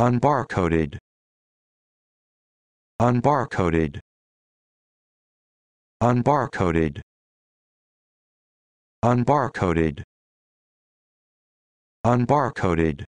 unbarcoded unbarcoded unbarcoded unbarcoded unbarcoded